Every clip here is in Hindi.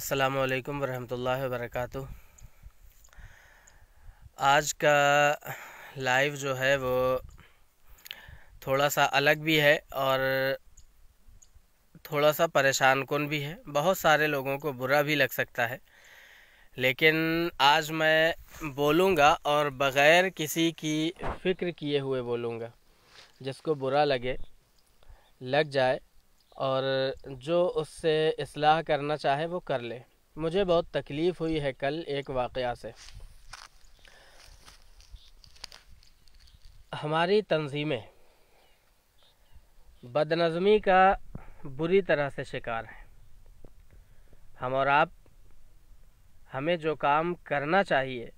अस्सलाम वालेकुम वरहमतुल्लाहि वबरकatuh आज का लाइव जो है वो थोड़ा सा अलग भी है और थोड़ा सा परेशान कन भी है बहुत सारे लोगों को बुरा भी लग सकता है लेकिन आज मैं बोलूँगा और बग़ैर किसी की फ़िक्र किए हुए बोलूँगा जिसको बुरा लगे लग जाए और जो उससे असलाह करना चाहे वो कर ले मुझे बहुत तकलीफ़ हुई है कल एक वाक़ से हमारी तंजीमें बदनज़मी का बुरी तरह से शिकार हैं हम और आप हमें जो काम करना चाहिए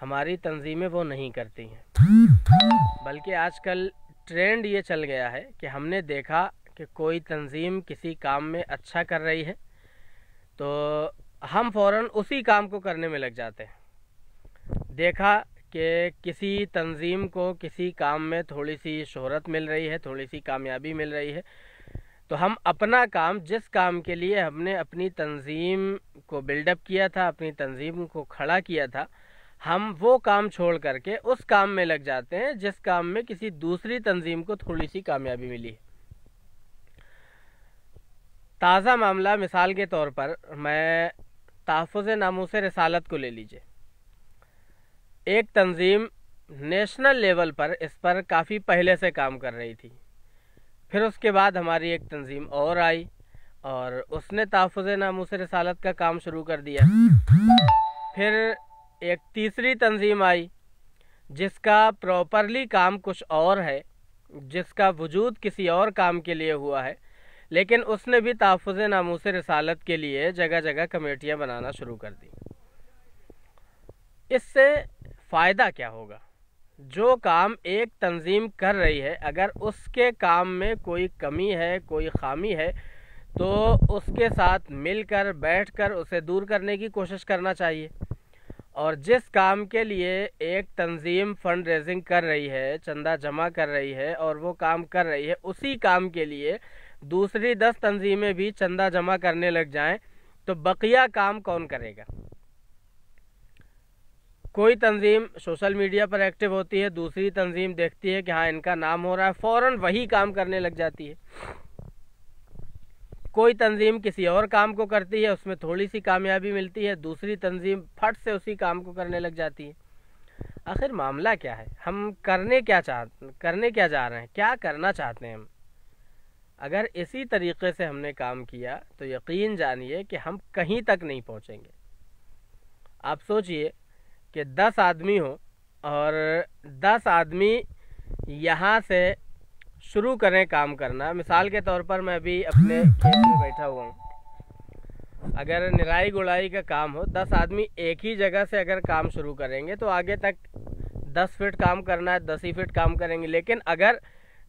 हमारी तंजीमें वो नहीं करती हैं बल्कि आजकल ट्रेंड ये चल गया है कि हमने देखा कि कोई तंजीम किसी काम में अच्छा कर रही है तो हम फौरन उसी काम को करने में लग जाते हैं देखा कि किसी तंजीम को किसी काम में थोड़ी सी शोहरत मिल रही है थोड़ी सी कामयाबी मिल रही है तो हम अपना काम जिस काम के लिए हमने अपनी तंजीम को बिल्डअप किया था अपनी तंजीम को खड़ा किया था हम वो काम छोड़ करके उस काम में लग जाते हैं जिस काम में किसी दूसरी तंजीम को थोड़ी सी कामयाबी मिली है ताज़ा मामला मिसाल के तौर पर मैं तहफ़ नामों से रसालत को ले लीजिए एक तंजीम नेशनल लेवल पर इस पर काफ़ी पहले से काम कर रही थी फिर उसके बाद हमारी एक तंजीम और आई और उसने तहफ़ नामों से रसालत का काम शुरू कर दिया फिर एक तीसरी तंजीम आई जिसका प्रॉपरली काम कुछ और है जिसका वजूद किसी और काम के लिए हुआ है लेकिन उसने भी तहफ़ नामूस रसालत के लिए जगह जगह कमेटियाँ बनाना शुरू कर दी इससे फ़ायदा क्या होगा जो काम एक तंजीम कर रही है अगर उसके काम में कोई कमी है कोई खामी है तो उसके साथ मिलकर बैठकर उसे दूर करने की कोशिश करना चाहिए और जिस काम के लिए एक तंजीम फंड रेजिंग कर रही है चंदा जमा कर रही है और वो काम कर रही है उसी काम के लिए दूसरी दस तंजीमें भी चंदा जमा करने लग जाएं तो बकिया काम कौन करेगा कोई तंजीम सोशल मीडिया पर एक्टिव होती है दूसरी तंजीम देखती है कि हाँ इनका नाम हो रहा है फ़ौर वही काम करने लग जाती है कोई तंजीम किसी और काम को करती है उसमें थोड़ी सी कामयाबी मिलती है दूसरी तंजीम फट से उसी काम को करने लग जाती है आखिर मामला क्या है हम करने क्या चाह करने क्या जा रहे हैं क्या करना चाहते हैं हम अगर इसी तरीके से हमने काम किया तो यकीन जानिए कि हम कहीं तक नहीं पहुंचेंगे आप सोचिए कि दस आदमी हो और दस आदमी यहाँ से शुरू करें काम करना मिसाल के तौर पर मैं अभी अपने खेत में बैठा हुआ हूँ अगर निराई गुड़ाई का काम हो दस आदमी एक ही जगह से अगर काम शुरू करेंगे तो आगे तक दस फिट काम करना है दस ही फिट काम करेंगे लेकिन अगर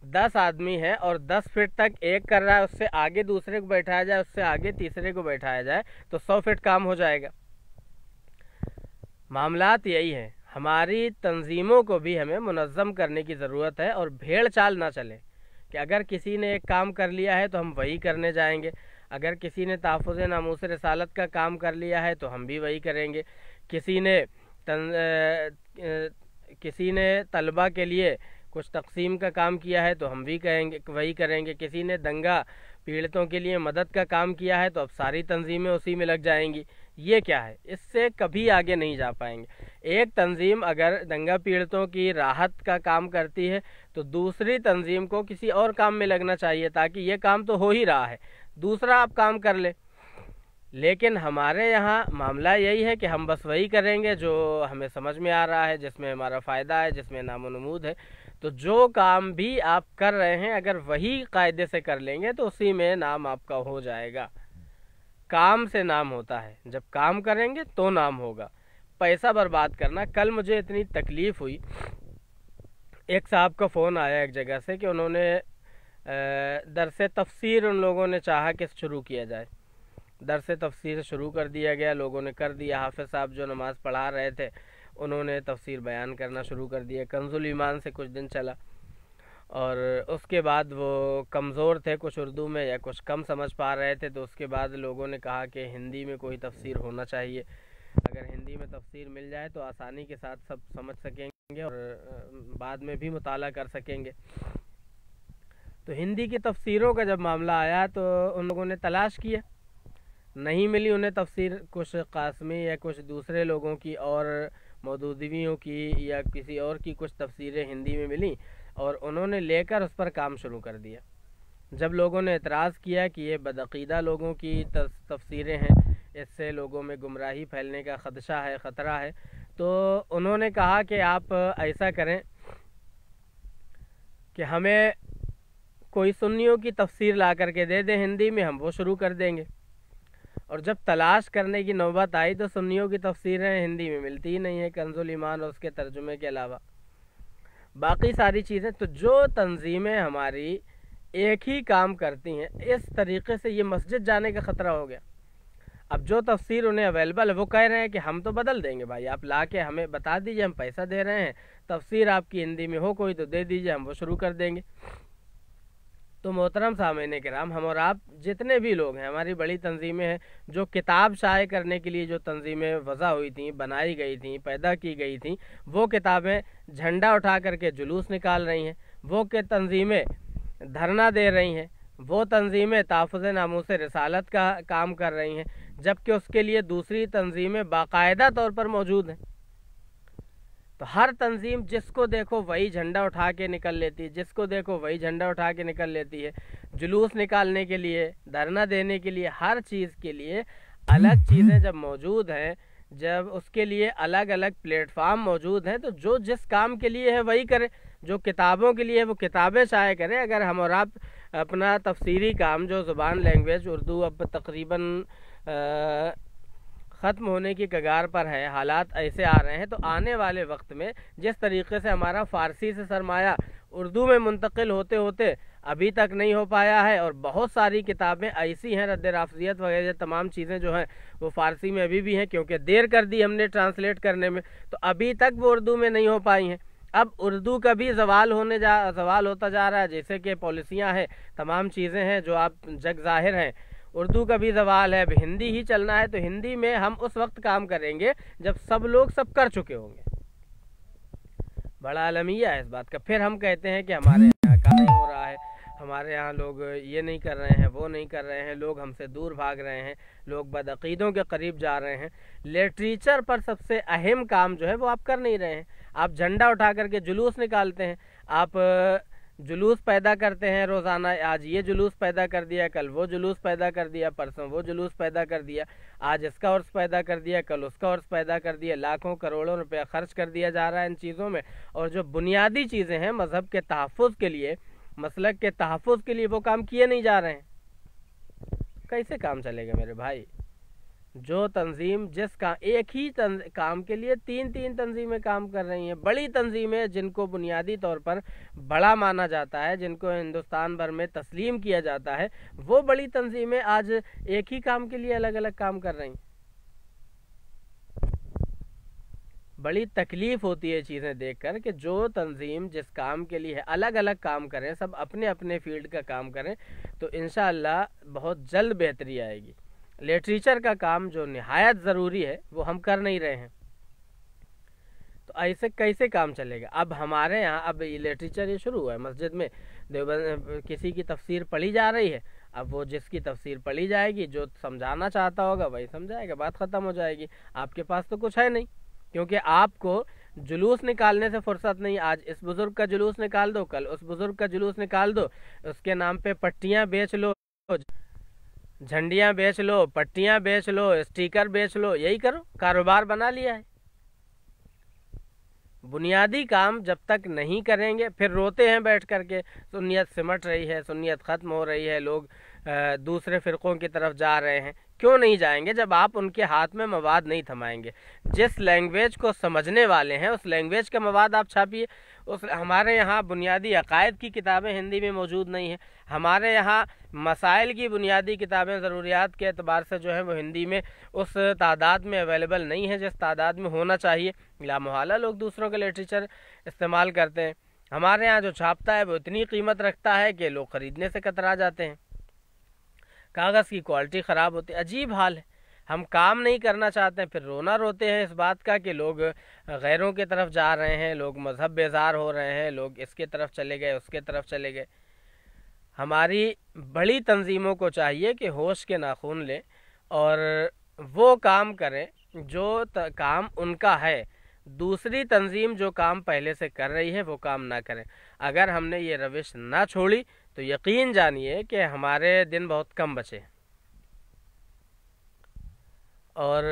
दस आदमी है और दस फीट तक एक कर रहा है उससे आगे दूसरे को बैठाया जाए उससे आगे तीसरे को बैठाया जाए तो सौ फीट काम हो जाएगा मामलात यही हैं हमारी तंजीमों को भी हमें मुनज़म करने की ज़रूरत है और भेड़ चाल ना चले कि अगर किसी ने एक काम कर लिया है तो हम वही करने जाएंगे अगर किसी ने तहफ़ नामूस रसालत का काम कर लिया है तो हम भी वही करेंगे किसी ने तन, आ, आ, किसी ने तलबा के लिए कुछ तकसीम का काम किया है तो हम भी कहेंगे वही करेंगे किसी ने दंगा पीड़ितों के लिए मदद का काम किया है तो अब सारी तंजीमें उसी में लग जाएंगी ये क्या है इससे कभी आगे नहीं जा पाएंगे एक तंजीम अगर दंगा पीड़ितों की राहत का काम करती है तो दूसरी तंजीम को किसी और काम में लगना चाहिए ताकि ये काम तो हो ही रहा है दूसरा आप काम कर ले लेकिन हमारे यहाँ मामला यही है कि हम बस वही करेंगे जो हमें समझ में आ रहा है जिसमें हमारा फ़ायदा है जिसमें नामोनमूद है तो जो काम भी आप कर रहे हैं अगर वही कायदे से कर लेंगे तो उसी में नाम आपका हो जाएगा काम से नाम होता है जब काम करेंगे तो नाम होगा पैसा बर्बाद करना कल मुझे इतनी तकलीफ़ हुई एक साहब का फ़ोन आया एक जगह से कि उन्होंने दरस तफसीर उन लोगों ने चाहा कि शुरू किया जाए दरस तफसीर शुरू कर दिया गया लोगों ने कर दिया हाफिज़ साहब जो नमाज़ पढ़ा रहे थे उन्होंने तफसीर बयान करना शुरू कर दिया कंजुल ईमान से कुछ दिन चला और उसके बाद वो कमज़ोर थे कुछ उर्दू में या कुछ कम समझ पा रहे थे तो उसके बाद लोगों ने कहा कि हिंदी में कोई तफसीर होना चाहिए अगर हिंदी में तफसीर मिल जाए तो आसानी के साथ सब समझ सकेंगे और बाद में भी मताल कर सकेंगे तो हिंदी की तफसीरों का जब मामला आया तो उन लोगों ने तलाश किया नहीं मिली उन्हें तफसीर कुछ कासमी या कुछ दूसरे लोगों की और मौदूदवियों की या किसी और की कुछ तफसीरें हिंदी में मिली और उन्होंने लेकर उस पर काम शुरू कर दिया जब लोगों ने एतराज़ किया कि ये बदकीदा लोगों की तफसीरें हैं इससे लोगों में गुमराही फैलने का खदशा है ख़तरा है तो उन्होंने कहा कि आप ऐसा करें कि हमें कोई सुन्नियों की तफसीर ला करके दे दें हिंदी में हम वो शुरू कर देंगे और जब तलाश करने की नौबत आई तो सुन्नियों की तफसीरें हिंदी में मिलती ही नहीं है कंजुल ईमान और उसके तर्जुमे के अलावा बाकी सारी चीज़ें तो जो तंजीमें हमारी एक ही काम करती हैं इस तरीके से ये मस्जिद जाने का ख़तरा हो गया अब जो तफसीर उन्हें अवेलेबल है वो कह रहे हैं कि हम तो बदल देंगे भाई आप ला के हमें बता दीजिए हम पैसा दे रहे हैं तफसीर आपकी हिंदी में हो कोई तो दे दीजिए हम वो शुरू कर देंगे तो मोहतरम के कराम हम और आप जितने भी लोग हैं हमारी बड़ी तंजीमें हैं जो किताब शाये करने के लिए जो तंजीमें वज़ा हुई थी बनाई गई थी पैदा की गई थी वो किताबें झंडा उठा करके जुलूस निकाल रही हैं वो के तंजीमें धरना दे रही हैं वो तंजीमें तहफ़ नामों से रसालत का काम कर रही हैं जबकि उसके लिए दूसरी तंजीमें बाकायदा तौर पर मौजूद हैं तो हर तंजीम जिसको देखो वही झंडा उठा के निकल लेती है जिसको देखो वही झंडा उठा के निकल लेती है जुलूस निकालने के लिए धरना देने के लिए हर चीज़ के लिए अलग हम्म, चीज़ें हम्म। जब मौजूद हैं जब उसके लिए अलग अलग प्लेटफार्म मौजूद हैं तो जो जिस काम के लिए है वही करें जो किताबों के लिए है वो किताबें शाये करें अगर हम और आप अपना तफसीरी काम जो ज़ुबान लैंग्वेज उर्दू अब तकरीबन ख़त्म होने की कगार पर है हालात ऐसे आ रहे हैं तो आने वाले वक्त में जिस तरीके से हमारा फ़ारसी से सरमाया उर्दू में मुंतकिल होते होते अभी तक नहीं हो पाया है और बहुत सारी किताबें ऐसी हैं रद्द राफजियत वगैरह तमाम चीज़ें जो हैं वो फ़ारसी में अभी भी हैं क्योंकि देर कर दी हमने ट्रांसलेट करने में तो अभी तक वो उर्दू में नहीं हो पाई हैं अब उर्दू का भी जवाल होने जा जवाल होता जा रहा है जैसे कि पॉलिसियाँ हैं तमाम चीज़ें हैं जो आप जग जाहिर हैं उर्दू का भी सवाल है अब हिंदी ही चलना है तो हिंदी में हम उस वक्त काम करेंगे जब सब लोग सब कर चुके होंगे बड़ा अलमिया है इस बात का फिर हम कहते हैं कि हमारे यहाँ काम नहीं हो रहा है हमारे यहाँ लोग ये नहीं कर रहे हैं वो नहीं कर रहे हैं लोग हमसे दूर भाग रहे हैं लोग बदअीदों के करीब जा रहे हैं लिटरेचर पर सबसे अहम काम जो है वो आप कर नहीं रहे हैं आप झंडा उठा करके जुलूस निकालते हैं आप जुलूस पैदा करते हैं रोज़ाना आज ये जुलूस पैदा कर दिया कल वो जुलूस पैदा कर दिया परसों वो जुलूस पैदा कर दिया आज इसका उर्स पैदा कर दिया कल उसका उर्स पैदा कर दिया लाखों करोड़ों रुपया खर्च कर दिया जा रहा है इन चीज़ों में और जो बुनियादी चीज़ें हैं मज़हब के तहफ़ के लिए मसलक के तहफ़ के लिए वो काम किए नहीं जा रहे हैं कैसे काम चलेगा मेरे भाई जो तंजीम जिसका एक ही काम के लिए तीन तीन तंजीमें काम कर रही हैं बड़ी तंजीमें जिनको बुनियादी तौर पर बड़ा माना जाता है जिनको हिंदुस्तान भर में तस्लीम किया जाता है वो बड़ी तंजीमें आज एक ही काम के लिए अलग अलग काम कर रही हैं बड़ी तकलीफ़ होती है चीज़ें देखकर कि जो तंजीम जिस काम के लिए है अलग अलग काम करें सब अपने अपने फील्ड का काम करें तो इन बहुत जल्द बेहतरी आएगी लिटरेचर का काम जो नहायत ज़रूरी है वो हम कर नहीं रहे हैं तो ऐसे कैसे काम चलेगा अब हमारे यहाँ अब ये लिटरेचर ये शुरू हुआ है मस्जिद में देवबंद किसी की तफसीर पढ़ी जा रही है अब वो जिसकी तफसीर पढ़ी जाएगी जो समझाना चाहता होगा वही समझाएगा बात ख़त्म हो जाएगी आपके पास तो कुछ है नहीं क्योंकि आपको जुलूस निकालने से फुर्सत नहीं आज इस बुज़ुर्ग का जुलूस निकाल दो कल उस बुज़ुर्ग का जुलूस निकाल दो उसके नाम पे पट्टियाँ बेच लो झंडियाँ बेच लो पट्टियाँ बेच लो स्टिकर बेच लो यही करो कारोबार बना लिया है बुनियादी काम जब तक नहीं करेंगे फिर रोते हैं बैठ करके सुनियत सिमट रही है सुनियत ख़त्म हो रही है लोग दूसरे फ़िरक़ों की तरफ जा रहे हैं क्यों नहीं जाएंगे जब आप उनके हाथ में मवाद नहीं थमाएंगे जिस लैंग्वेज को समझने वाले हैं उस लैंग्वेज का मवाद आप छापिए उस हमारे यहाँ बुनियादी अकायद की किताबें हिंदी में मौजूद नहीं हैं हमारे यहाँ मसाइल की बुनियादी किताबें ज़रूरियात के अतबार से जो है वो हिंदी में उस तादाद में अवेलेबल नहीं है जिस तादाद में होना चाहिए लामोहला लोग दूसरों के लिटरेचर इस्तेमाल करते हैं हमारे यहाँ जो छापता है वो इतनी कीमत रखता है कि लोग ख़रीदने से कतरा जाते हैं कागज़ की क्वालिटी ख़राब होती है अजीब हाल है हम काम नहीं करना चाहते हैं फिर रोना रोते हैं इस बात का कि लोग गैरों के तरफ जा रहे हैं लोग मज़हब बेजार हो रहे हैं लोग इसके तरफ चले गए उसके तरफ चले गए हमारी बड़ी तंजीमों को चाहिए कि होश के नाखून लें और वो काम करें जो काम उनका है दूसरी तंजीम जो काम पहले से कर रही है वो काम ना करें अगर हमने ये रविश ना छोड़ी तो यकीन जानिए कि हमारे दिन बहुत कम बचे और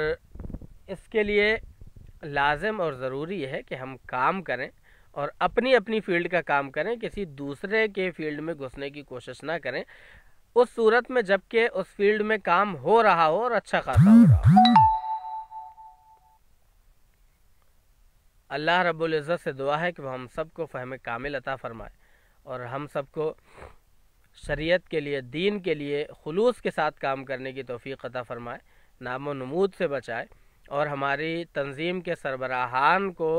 इसके लिए लाजम और ज़रूरी है कि हम काम करें और अपनी अपनी फील्ड का काम करें किसी दूसरे के फील्ड में घुसने की कोशिश ना करें उस सूरत में जबकि उस फील्ड में काम हो रहा हो और अच्छा खासा हो रहा हो अल्लाह रब्बुल इज़्ज़त से दुआ है कि वह हम सबको फहम कामिल अता फरमाए और हम सबको शरीयत के लिए दीन के लिए खलूस के साथ काम करने की तोफ़ी अता फ़रमाए नाम नमूद से बचाए और हमारी तंजीम के सरबराहान को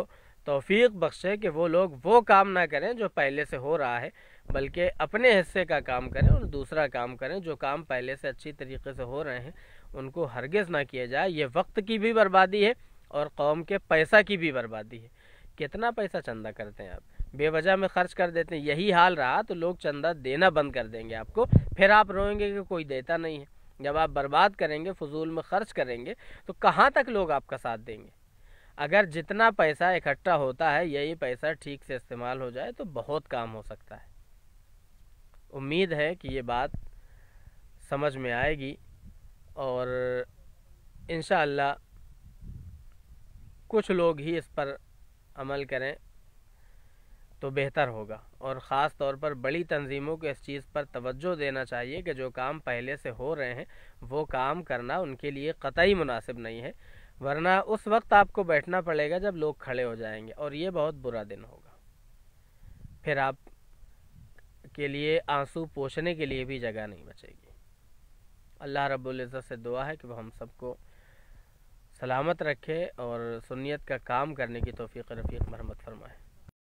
तोफ़ी बख्शे कि वो लोग वो काम ना करें जो पहले से हो रहा है बल्कि अपने हिस्से का काम करें और दूसरा काम करें जो काम पहले से अच्छी तरीके से हो रहे हैं उनको हरगिज़ ना किया जाए ये वक्त की भी बर्बादी है और कौम के पैसा की भी बर्बादी है कितना पैसा चंदा करते हैं आप बेवजह में खर्च कर देते हैं यही हाल रहा तो लोग चंदा देना बंद कर देंगे आपको फिर आप रोएंगे कि कोई देता नहीं है जब आप बर्बाद करेंगे फजूल में खर्च करेंगे तो कहाँ तक लोग आपका साथ देंगे अगर जितना पैसा इकट्ठा होता है यही पैसा ठीक से इस्तेमाल हो जाए तो बहुत काम हो सकता है उम्मीद है कि ये बात समझ में आएगी और इन कुछ लोग ही इस पर अमल करें तो बेहतर होगा और ख़ास तौर पर बड़ी तंजीमों को इस चीज़ पर तवज्जो देना चाहिए कि जो काम पहले से हो रहे हैं वो काम करना उनके लिए कतई मुनासिब नहीं है वरना उस वक्त आपको बैठना पड़ेगा जब लोग खड़े हो जाएंगे और ये बहुत बुरा दिन होगा फिर आप के लिए आंसू पोछने के लिए भी जगह नहीं बचेगी अल्लाह रब्ज़त से दुआ है कि वह हम सबको सलामत रखे और सुनीत का काम करने की तोफ़ी रफ़ीक मरमत फरमाए